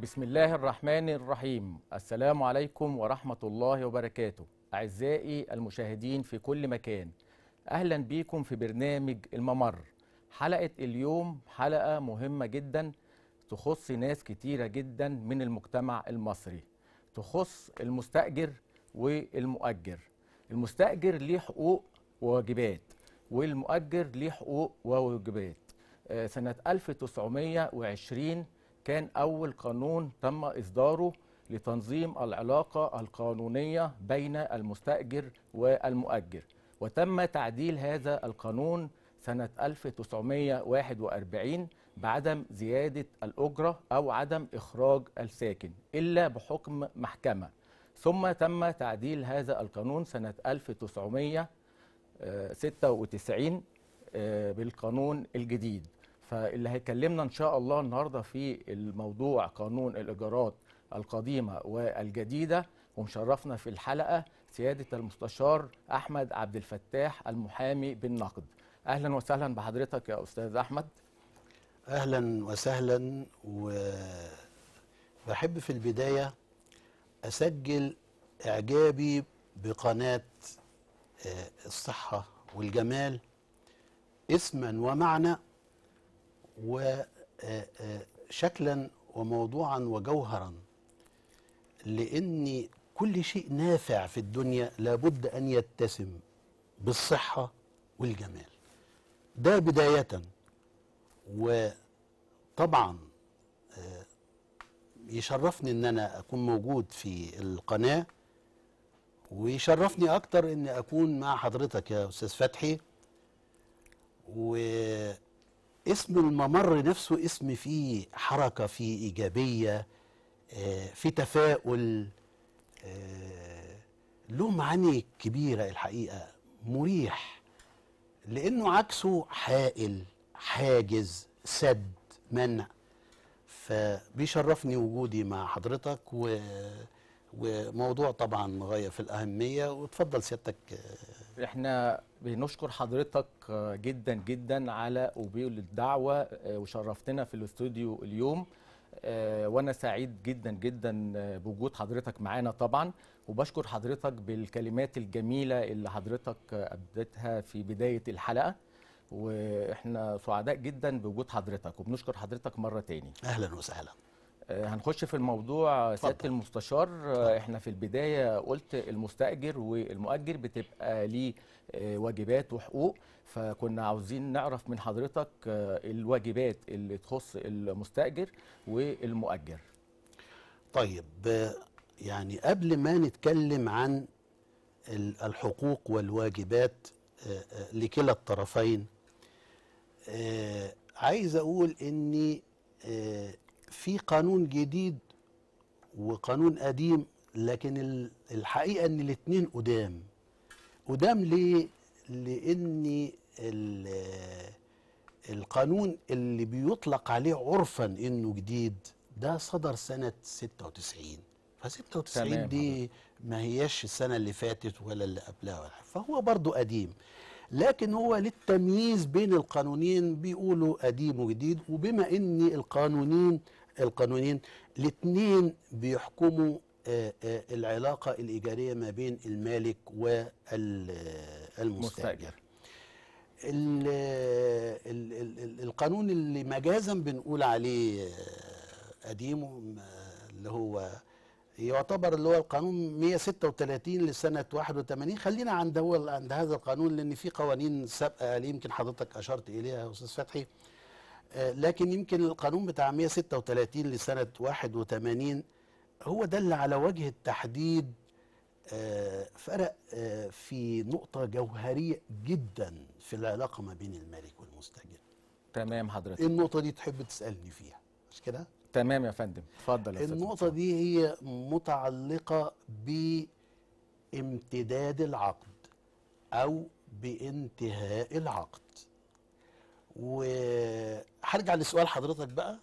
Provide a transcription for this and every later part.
بسم الله الرحمن الرحيم السلام عليكم ورحمة الله وبركاته أعزائي المشاهدين في كل مكان أهلا بيكم في برنامج الممر حلقة اليوم حلقة مهمة جدا تخص ناس كتيرة جدا من المجتمع المصري تخص المستأجر والمؤجر المستأجر ليه حقوق وواجبات والمؤجر ليه حقوق وواجبات آه، سنة 1920 كان أول قانون تم إصداره لتنظيم العلاقة القانونية بين المستأجر والمؤجر وتم تعديل هذا القانون سنة 1941 بعدم زيادة الأجرة أو عدم إخراج الساكن إلا بحكم محكمة ثم تم تعديل هذا القانون سنة 1996 آه، بالقانون الجديد فاللي هيكلمنا ان شاء الله النهارده في الموضوع قانون الايجارات القديمه والجديده ومشرفنا في الحلقه سياده المستشار احمد عبد الفتاح المحامي بالنقد اهلا وسهلا بحضرتك يا استاذ احمد اهلا وسهلا وبحب في البدايه اسجل اعجابي بقناه آه، الصحه والجمال اسما ومعنى وشكلا آه، آه، وموضوعا وجوهرا لأن كل شيء نافع في الدنيا لابد أن يتسم بالصحة والجمال ده بداية وطبعا آه، يشرفني ان انا اكون موجود في القناه ويشرفني اكتر ان اكون مع حضرتك يا استاذ فتحي و اسم الممر نفسه اسم فيه حركة فيه إيجابية آه، في تفاؤل آه، له معاني كبيرة الحقيقة مريح لأنه عكسه حائل حاجز سد منع فبيشرفني وجودي مع حضرتك و وموضوع طبعا غايه في الاهميه وتفضل سيادتك آه، احنا بنشكر حضرتك آه، جدا جدا على قبول الدعوه آه، وشرفتنا في الاستوديو اليوم وانا سعيد جدا جدا بوجود حضرتك معانا طبعا وبشكر حضرتك بالكلمات الجميله اللي حضرتك ابدتها في بدايه الحلقه واحنا سعداء جدا بوجود حضرتك وبنشكر حضرتك مره تاني اهلا وسهلا آه، هنخش في الموضوع سياده المستشار آه، احنا في البدايه قلت المستاجر والمؤجر بتبقى ليه آه، واجبات وحقوق فكنا عاوزين نعرف من حضرتك الواجبات اللي تخص المستاجر والمؤجر طيب يعني قبل ما نتكلم عن الحقوق والواجبات لكلا الطرفين عايز اقول اني في قانون جديد وقانون قديم لكن الحقيقه ان الاثنين قدام قدام ليه لان القانون اللي بيطلق عليه عرفا انه جديد ده صدر سنه 96 ف 96 دي ما هياش السنه اللي فاتت ولا اللي قبلها ولا فهو برضه قديم لكن هو للتمييز بين القانونين بيقولوا قديم وجديد وبما ان القانونين القانونيين الاثنين بيحكموا آه، آه، العلاقة الإيجارية ما بين المالك والمستأجر آه، ال القانون اللي مجازا بنقول عليه قديم اللي هو يعتبر اللي هو القانون 136 لسنه 81 خلينا عند عند هذا القانون لان في قوانين سابقه يمكن حضرتك اشرت اليها يا استاذ فتحي لكن يمكن القانون بتاع 136 لسنة 81 هو دل على وجه التحديد آه، فرق آه، في نقطة جوهرية جدا في العلاقة ما بين المالك والمستأجر تمام حضرتك إيه النقطة دي تحب تسألني فيها مش كده؟ تمام يا فندم اتفضل يا النقطة دي هي متعلقة بامتداد العقد أو بانتهاء العقد وهرجع لسؤال حضرتك بقى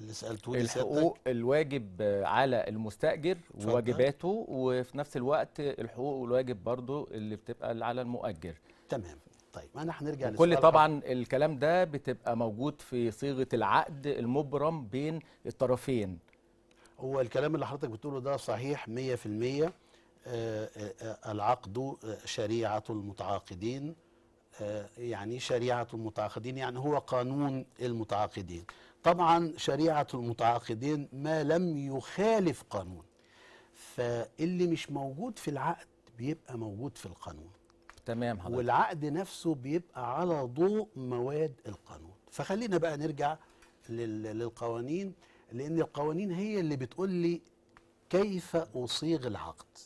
اللي سالته الحقوق الواجب على المستاجر وواجباته وفي نفس الوقت الحقوق والواجب برضو اللي بتبقى على المؤجر تمام طيب انا هنرجع كل طبعا الكلام ده بتبقى موجود في صيغه العقد المبرم بين الطرفين هو الكلام اللي حضرتك بتقوله ده صحيح 100% آه، آه، آه، العقد شريعه المتعاقدين يعني شريعة المتعاقدين يعني هو قانون المتعاقدين طبعا شريعة المتعاقدين ما لم يخالف قانون فاللي مش موجود في العقد بيبقى موجود في القانون تمام حضرتك والعقد نفسه بيبقى على ضوء مواد القانون فخلينا بقى نرجع للقوانين لان القوانين هي اللي بتقول لي كيف اصيغ العقد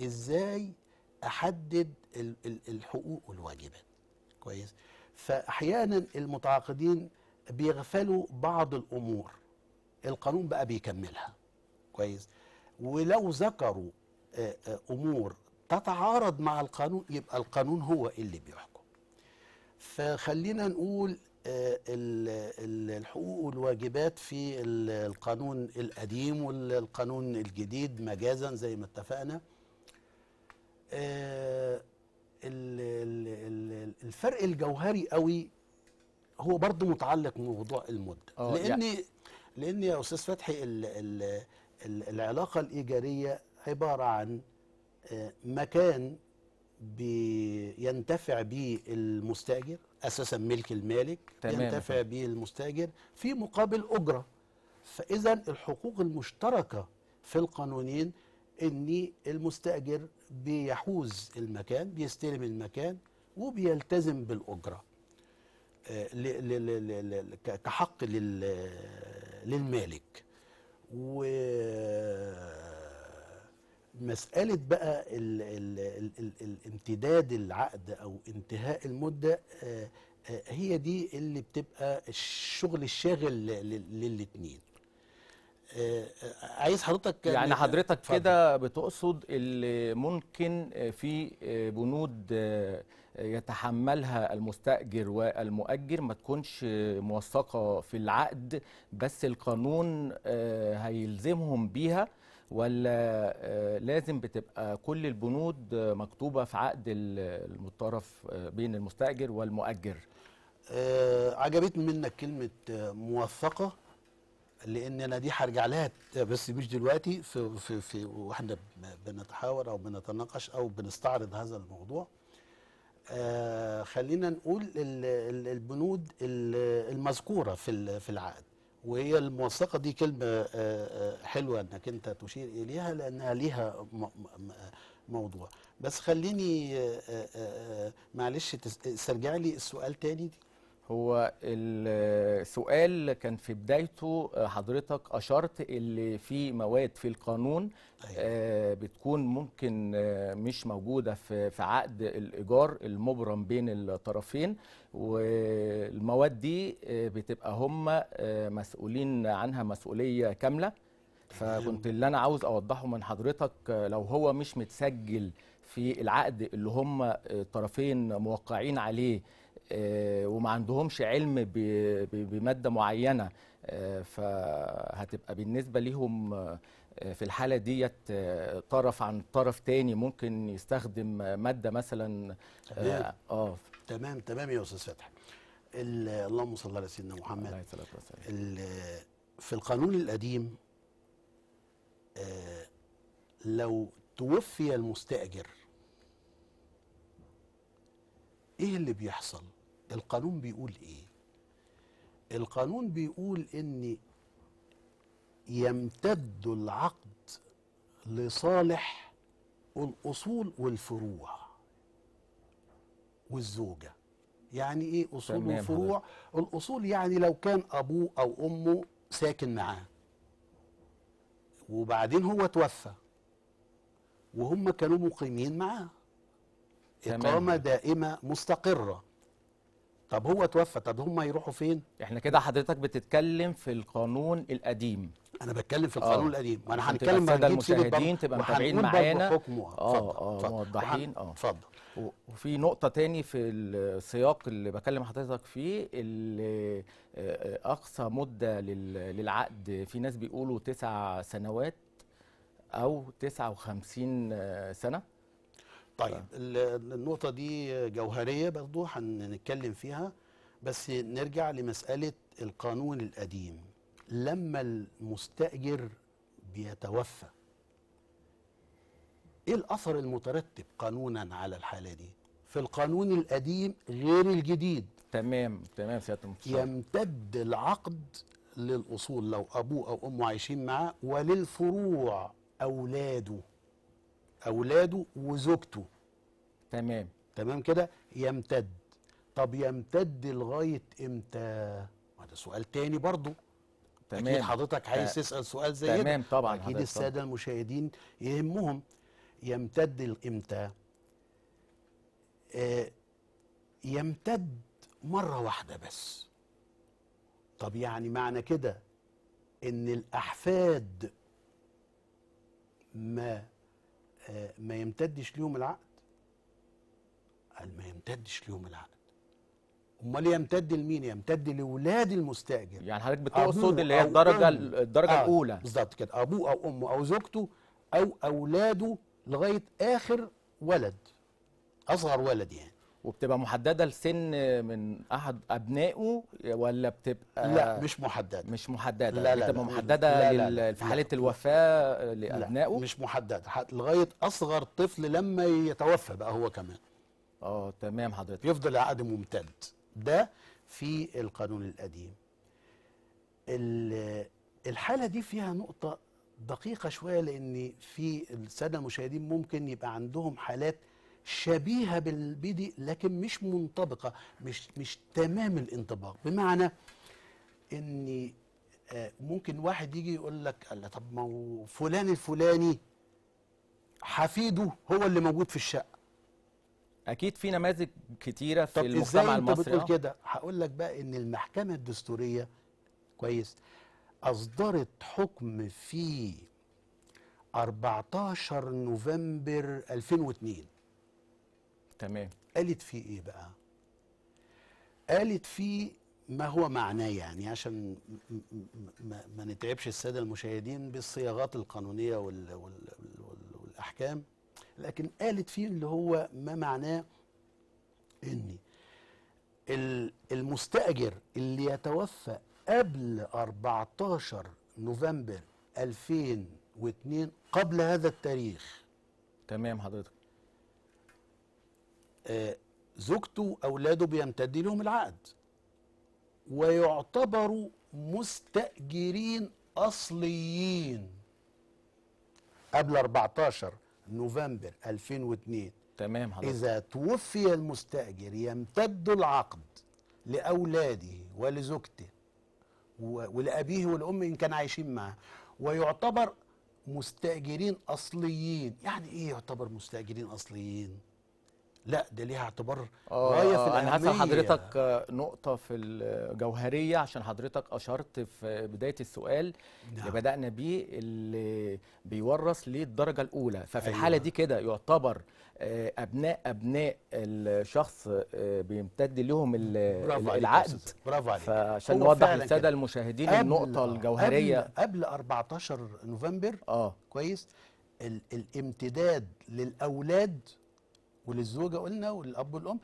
ازاي احدد الحقوق والواجبات كويس فاحيانا المتعاقدين بيغفلوا بعض الامور القانون بقى بيكملها كويس ولو ذكروا آه، آه، امور تتعارض مع القانون يبقى القانون هو اللي بيحكم فخلينا نقول آه، الحقوق والواجبات في القانون القديم والقانون الجديد مجازا زي ما اتفقنا الفرق الجوهري قوي هو برضه متعلق بموضوع المده لان آه، يعني. لان يا استاذ فتحي الـ الـ الـ العلاقه الايجاريه عباره عن آه، مكان بينتفع به المستاجر اساسا ملك المالك تمام. ينتفع به المستاجر في مقابل اجره فاذا الحقوق المشتركه في القانونين ان المستاجر بيحوز المكان بيستلم المكان وبيلتزم بالاجره آه، كحق للمالك و مسألة بقى ال الامتداد العقد أو انتهاء المدة آه، آه، هي دي اللي بتبقى الشغل الشاغل للاتنين عايز حضرتك يعني حضرتك كده بتقصد اللي ممكن في آه، بنود آه، يتحملها المستأجر والمؤجر ما تكونش موثقة في العقد بس القانون آه، هيلزمهم بيها ولا لازم بتبقى كل البنود مكتوبة في عقد المتطرف بين المستأجر والمؤجر عجبتني منك كلمة موثقة لان انا دي هرجع لها بس مش دلوقتي في في في واحنا بنتحاور او بنتناقش او بنستعرض هذا الموضوع آه خلينا نقول البنود المذكوره في في العقد وهي الموثقه دي كلمه آه، آه، حلوه انك انت تشير اليها لانها ليها موضوع بس خليني آه، معلش استرجع لي السؤال تاني دي هو السؤال كان في بدايته آه، حضرتك اشرت اللي في مواد في القانون أيوة. آه، بتكون ممكن آه، مش موجوده في في عقد الايجار المبرم بين الطرفين والمواد دي بتبقى هم مسؤولين عنها مسؤوليه كامله فكنت اللي انا عاوز اوضحه من حضرتك لو هو مش متسجل في العقد اللي هم الطرفين موقعين عليه آه، وما عندهمش علم بماده معينه آه، فهتبقى بالنسبه ليهم آه، في الحاله ديت طرف عن طرف تاني ممكن يستخدم ماده مثلا تمام اه تمام تمام يا استاذ فتحي اللهم صل على سيدنا محمد عليه الصلاه والسلام في القانون القديم لو توفي المستاجر ايه اللي بيحصل القانون بيقول ايه القانون بيقول ان يمتد العقد لصالح الاصول والفروع والزوجه يعني ايه اصول وفروع الاصول يعني لو كان ابوه او امه ساكن معاه وبعدين هو توفى وهم كانوا مقيمين معاه إقامة دائمة مستقرة طب هو توفى طب هم يروحوا فين احنا كده حضرتك بتتكلم في القانون القديم انا بتكلم في القانون آه. القديم ما انا هنتكلم بقى المشاهدين تبقى متابعين معانا حكمه اه اه موضحين اه اتفضل آه. وفي نقطه تاني في السياق اللي بكلم حضرتك فيه اللي آه، اقصى مده للعقد في ناس بيقولوا تسع سنوات او 59 سنه طيب النقطه دي جوهريه برضو هنتكلم فيها بس نرجع لمساله القانون القديم لما المستاجر بيتوفى ايه الاثر المترتب قانونا على الحاله دي في القانون القديم غير الجديد تمام تمام سياده المستشار يمتد العقد للاصول لو ابوه او امه عايشين معاه وللفروع اولاده اولاده وزوجته تمام تمام كده يمتد طب يمتد لغايه امتى ده سؤال تاني برضه تمام اكيد حضرتك عايز تسال سؤال زي تمام ده. طبعا اكيد الساده طبعًا. المشاهدين يهمهم يمتد امتى آه يمتد مره واحده بس طب يعني معنى كده ان الاحفاد ما آه، ما يمتدش ليهم العقد قال ما يمتدش ليهم العقد امال يمتد لمين يمتد لاولاد المستاجر يعني حضرتك بتقصد اللي هي الدرجه الدرجه آه الاولى بالظبط كده ابوه او امه او زوجته او اولاده لغايه اخر ولد اصغر ولد يعني وبتبقى محدده لسن من احد ابنائه ولا بتبقى لا مش محدده مش محدده لا لا بتبقى لا محدده لا لا في حاله لا الوفاه لابنائه لا مش محدده لغايه اصغر طفل لما يتوفى بقى هو كمان اه تمام حضرتك يفضل العقد ممتد ده في القانون القديم الحاله دي فيها نقطه دقيقه شويه لان في الساده المشاهدين ممكن يبقى عندهم حالات شبيهه بالبيدي لكن مش منطبقه مش مش تمام الانطباق بمعنى ان آه، ممكن واحد يجي يقول لك قال طب ما هو فلان الفلاني حفيده هو اللي موجود في الشقه اكيد في نماذج كتيره في المجتمع المصري طب ازاي آه. كده هقول لك بقى ان المحكمه الدستوريه كويس اصدرت حكم في 14 نوفمبر 2002 تمام قالت فيه ايه بقى قالت فيه ما هو معناه يعني عشان ما, ما نتعبش الساده المشاهدين بالصياغات القانونيه وال وال وال والاحكام لكن قالت فيه اللي هو ما معناه ان المستاجر اللي يتوفى قبل 14 نوفمبر 2002 قبل هذا التاريخ تمام حضرتك زوجته أولاده بيمتد لهم العقد ويعتبروا مستأجرين أصليين قبل 14 نوفمبر 2002 تمام حضرتك إذا توفي المستأجر يمتد العقد لأولاده ولزوجته ولأبيه والأم إن كان عايشين معه ويعتبر مستأجرين أصليين يعني إيه يعتبر مستأجرين أصليين؟ لا ده ليها اعتبار غايه في انا هسال حضرتك نقطه في الجوهريه عشان حضرتك اشرت في بدايه السؤال اللي نعم. بدانا بيه اللي بيورث للدرجه الاولى ففي أيوة. الحاله دي كده يعتبر آه، ابناء ابناء الشخص آه، بيمتد لهم العقد برافو عليك فعشان نوضح للساده المشاهدين قبل النقطه الجوهريه قبل, قبل 14 نوفمبر اه كويس الامتداد للاولاد وللزوجه قلنا وللاب والام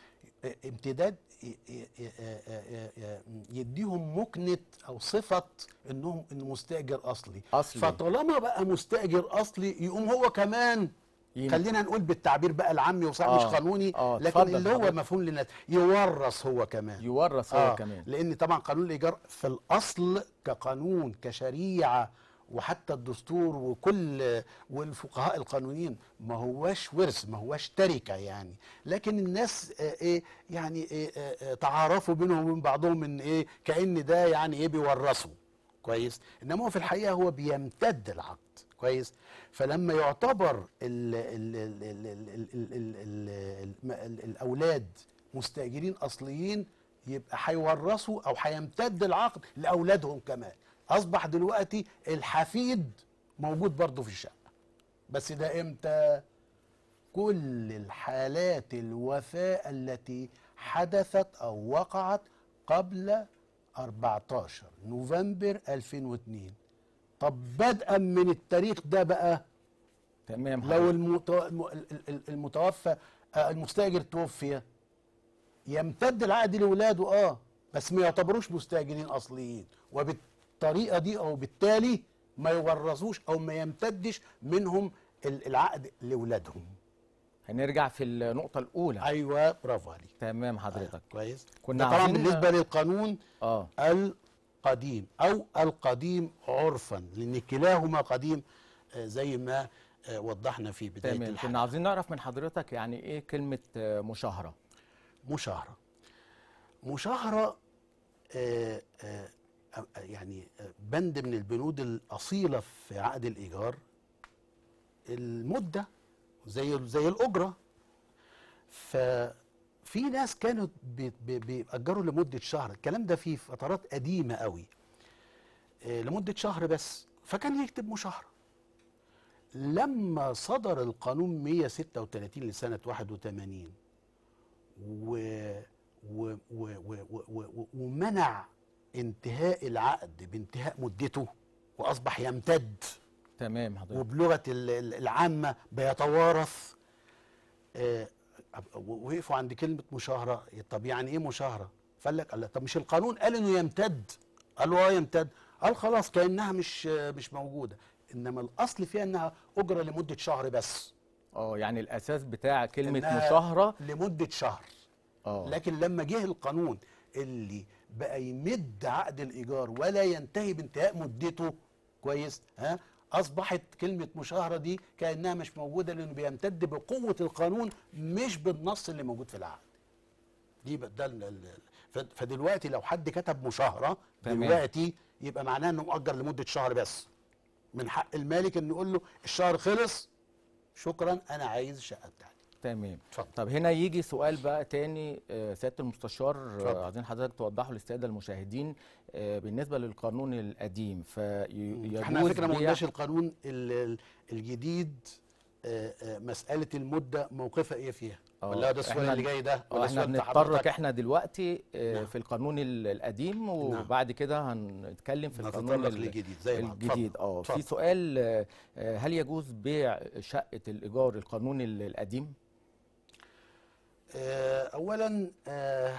آه، امتداد آه، آه، يديهم مكنه او صفه انهم ان مستاجر اصلي اصلي فطالما بقى مستاجر اصلي يقوم هو كمان يمكن. خلينا نقول بالتعبير بقى العامي وصعب آه مش قانوني آه لكن اللي هو مفهوم للناس يورث هو كمان يورث هو آه كمان لان طبعا قانون الايجار في الاصل كقانون كشريعه وحتى الدستور وكل والفقهاء القانونيين ما هواش ورث ما هواش تركه يعني لكن الناس ايه يعني ايه تعارفوا بينهم وبين بعضهم ان ايه كان ده يعني ايه بيورثوا كويس انما هو في الحقيقه هو بيمتد العقد كويس فلما يعتبر الـ الـ الـ الـ الـ ال ال ال ال الاولاد مستاجرين اصليين يبقى هيورثوا او هيمتد العقد لاولادهم كمان اصبح دلوقتي الحفيد موجود برضه في الشقه بس ده امتى كل الحالات الوفاة التي حدثت أو وقعت قبل 14 نوفمبر 2002 طب بدءا من التاريخ ده بقى تمام لو المتوفى آه، المستاجر توفي يمتد العقد لولاده اه بس ما يعتبروش مستاجرين اصليين وبالتالي بالطريقه دي او بالتالي ما يورثوش او ما يمتدش منهم العقد لاولادهم هنرجع في النقطة الأولى أيوه برافو عليك تمام حضرتك آه. كويس كنا طبعا بالنسبة للقانون آه. القديم أو القديم عرفا لأن كلاهما قديم آه، زي ما آه، وضحنا في بداية تمام الحلقة. كنا عاوزين نعرف من حضرتك يعني إيه كلمة آه، مشاهرة مشاهرة مشاهرة آه آه يعني بند من البنود الاصيله في عقد الايجار المده زي زي الاجره ففي ناس كانوا بيأجروا لمده شهر الكلام ده في فترات قديمه قوي آه، لمده شهر بس فكان يكتب مشاهره لما صدر القانون 136 لسنه 81 و و و و و و ومنع انتهاء العقد بانتهاء مدته واصبح يمتد تمام حضرتك وبلغه العامه بيتوارث آه، وقفوا عند كلمه مشاهره طب يعني ايه مشاهره؟ فقال لك قال طب مش القانون قال انه يمتد له اه يمتد قال خلاص كانها مش مش موجوده انما الاصل فيها انها اجره لمده شهر بس اه يعني الاساس بتاع كلمه مشاهره لمده شهر اه لكن لما جه القانون اللي بقى يمد عقد الايجار ولا ينتهي بانتهاء مدته كويس ها اصبحت كلمه مشاهره دي كانها مش موجوده لانه بيمتد بقوه القانون مش بالنص اللي موجود في العقد دي ده فدلوقتي لو حد كتب مشاهره دلوقتي يبقى معناه انه مؤجر لمده شهر بس من حق المالك انه يقول له الشهر خلص شكرا انا عايز الشقه بتاعتي تمام فضل. طب هنا يجي سؤال بقى تاني آه، سياده المستشار آه، عايزين حضرتك توضحه للساده المشاهدين آه، بالنسبه للقانون القديم في احنا على فكره ما قلناش القانون الجديد مساله المده موقفها ايه فيها ولا ده السؤال اللي جاي ده ولا احنا بنتطرق احنا دلوقتي نعم. في القانون القديم نعم. وبعد كده هنتكلم في القانون الجديد زي الجديد اه في سؤال هل يجوز بيع شقه الايجار القانون القديم آه، اولا آه،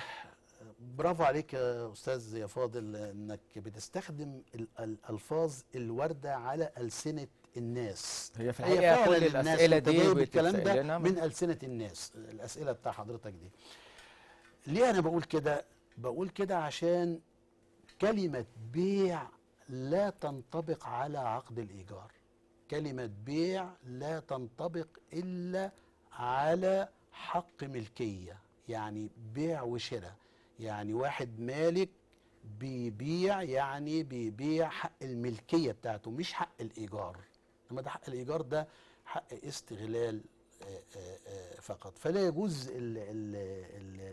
برافو عليك يا استاذ يا فاضل انك بتستخدم الالفاظ الوارده على السنه الناس هي في الحقيقه كل الاسئله دي الكلام ده من السنه الناس الاسئله بتاع حضرتك دي ليه انا بقول كده بقول كده عشان كلمه بيع لا تنطبق على عقد الايجار كلمه بيع لا تنطبق الا على حق ملكية يعني بيع وشراء يعني واحد مالك بيبيع يعني بيبيع حق الملكية بتاعته مش حق الإيجار لما ده حق الإيجار ده حق استغلال آه، آه، آه، فقط فلا يجوز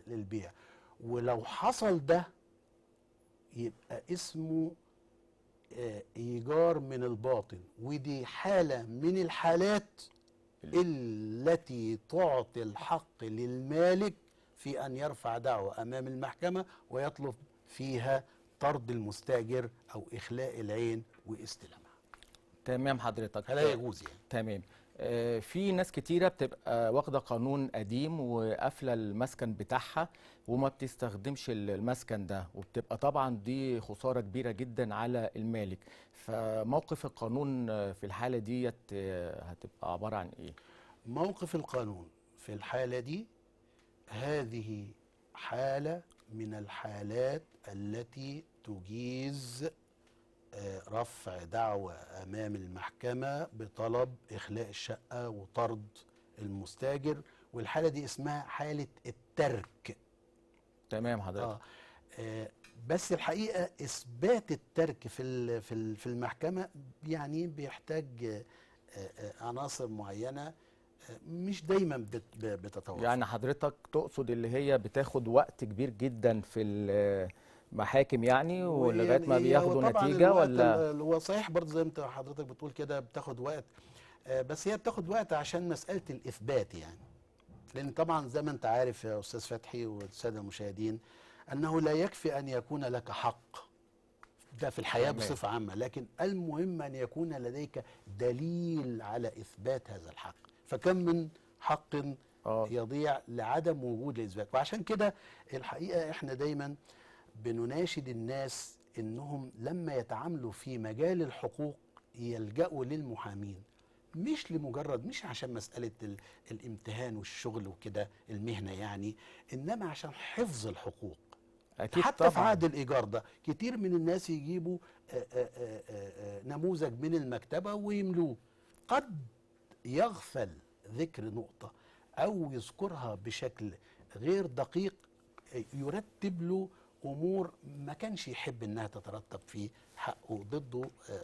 البيع ولو حصل ده يبقى اسمه ايجار من الباطن ودي حاله من الحالات التي تعطي الحق للمالك في أن يرفع دعوة أمام المحكمة ويطلب فيها طرد المستاجر أو إخلاء العين واستلام تمام حضرتك هل يجوز يعني تمام آه، في ناس كتيرة بتبقى واخدة قانون قديم وقافلة المسكن بتاعها وما بتستخدمش المسكن ده وبتبقى طبعا دي خسارة كبيرة جدا على المالك فموقف القانون في الحالة دي آه، هتبقى عبارة عن ايه؟ موقف القانون في الحالة دي هذه حالة من الحالات التي تجيز رفع دعوى امام المحكمه بطلب اخلاء الشقه وطرد المستاجر والحاله دي اسمها حاله الترك تمام حضرتك آه, آه، بس الحقيقه اثبات الترك في في في المحكمه يعني بيحتاج آه، آه، عناصر معينه مش دايما بتتوفر يعني حضرتك تقصد اللي هي بتاخد وقت كبير جدا في محاكم يعني ولغايه ما يعني بياخدوا نتيجه ولا هو صحيح برضه زي ما انت حضرتك بتقول كده بتاخد وقت آه، بس هي بتاخد وقت عشان مساله الاثبات يعني لان طبعا زي ما انت عارف يا استاذ فتحي والساده المشاهدين انه لا يكفي ان يكون لك حق ده في الحياه بصفه عامه لكن المهم ان يكون لديك دليل على اثبات هذا الحق فكم من حق آه. يضيع لعدم وجود الاثبات وعشان كده الحقيقه احنا دايما آه بنناشد الناس انهم لما يتعاملوا في مجال الحقوق يلجأوا للمحامين مش لمجرد مش عشان مسألة الامتهان والشغل وكده المهنة يعني إنما عشان حفظ الحقوق أكيد حتى طبعا. في عهد الإيجار ده كتير من الناس يجيبوا آآ آآ آآ نموذج من المكتبة ويملوه قد يغفل ذكر نقطة أو يذكرها بشكل غير دقيق يرتب له امور ما كانش يحب انها تترتب في حقه ضده آه،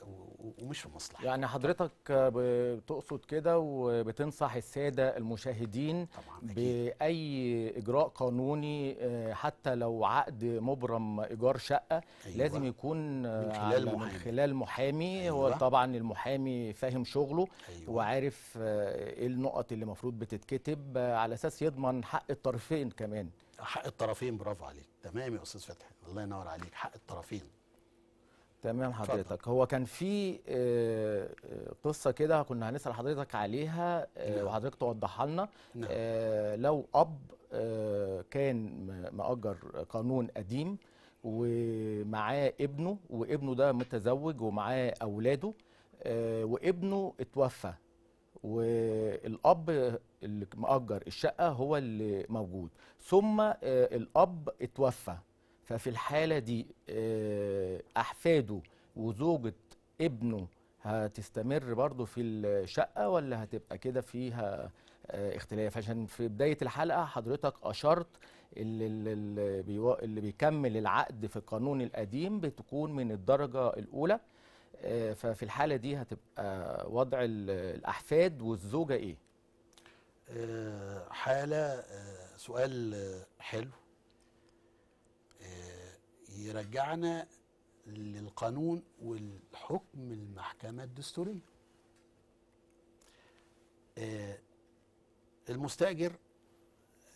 ومش في مصلحة يعني حضرتك بتقصد كده وبتنصح الساده المشاهدين طبعاً باي اجراء قانوني آه، حتى لو عقد مبرم ايجار شقه أيوة. لازم يكون من آه، خلال, من خلال محامي أيوة. هو طبعا المحامي فاهم شغله أيوة. وعارف ايه النقط اللي المفروض بتتكتب على اساس يضمن حق الطرفين كمان. حق الطرفين برافو عليك تمام يا استاذ فتحي الله ينور عليك حق الطرفين تمام حضرتك فضل. هو كان في آه، آه، قصه كده كنا هنسال حضرتك عليها آه، نعم. وحضرتك توضحها لنا نعم. لو اب كان مأجر قانون قديم ومعاه ابنه وابنه ده متزوج ومعاه اولاده وابنه اتوفى والاب اللي مأجر الشقة هو اللي موجود ثم آه، الأب اتوفى ففي الحالة دي آه، أحفاده وزوجة ابنه هتستمر برضه في الشقة ولا هتبقى كده فيها آه، اختلاف عشان في بداية الحلقة حضرتك أشرت اللي, اللي, اللي بيكمل العقد في القانون القديم بتكون من الدرجة الأولى ففي الحالة دي هتبقى وضع الأحفاد والزوجة إيه؟ حالة سؤال حلو يرجعنا للقانون والحكم المحكمة الدستورية المستأجر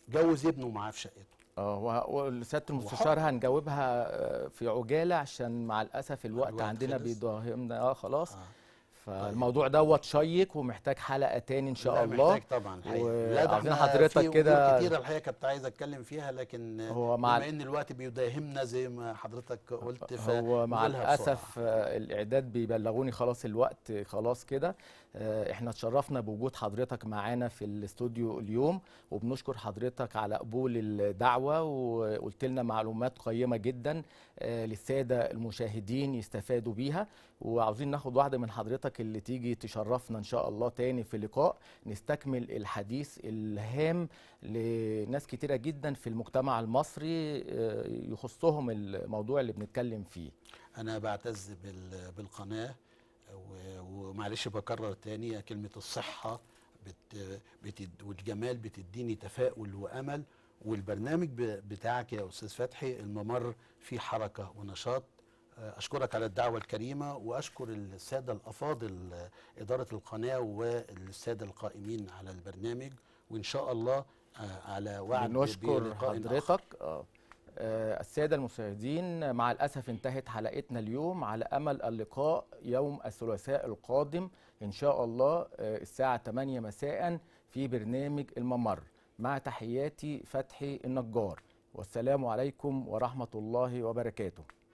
جوز ابنه معاه في شقته اه وسياده المستشار هنجاوبها آه، في عجاله عشان مع الاسف الوقت عندنا بيضاهمنا اه خلاص آه. طيب. فالموضوع دوت شيق ومحتاج حلقه تاني ان شاء الله محتاج طبعا لا ده احنا حضرتك كده كتير الحقيقه كنت عايز اتكلم فيها لكن هو مع بما ان الوقت بيداهمنا زي ما حضرتك قلت ف هو مع الاسف آه، الاعداد بيبلغوني خلاص الوقت خلاص كده آه، احنا اتشرفنا بوجود حضرتك معانا في الاستوديو اليوم وبنشكر حضرتك على قبول الدعوه وقلت لنا معلومات قيمه جدا آه، للساده المشاهدين يستفادوا بيها وعاوزين ناخد واحده من حضرتك اللي تيجي تشرفنا ان شاء الله تاني في لقاء نستكمل الحديث الهام لناس كتيره جدا في المجتمع المصري آه، يخصهم الموضوع اللي بنتكلم فيه انا بعتز بالقناه ومعلش بكرر تاني كلمه الصحه بت بتد والجمال بتديني تفاؤل وامل والبرنامج بتاعك يا استاذ فتحي الممر فيه حركه ونشاط أشكرك على الدعوة الكريمة وأشكر السادة الأفاضل إدارة القناة والسادة القائمين على البرنامج وإن شاء الله آه، على وعد نشكر حضرتك آه السادة المشاهدين مع الأسف انتهت حلقتنا اليوم على أمل اللقاء يوم الثلاثاء القادم إن شاء الله آه، الساعة 8 مساء في برنامج الممر مع تحياتي فتحي النجار والسلام عليكم ورحمة الله وبركاته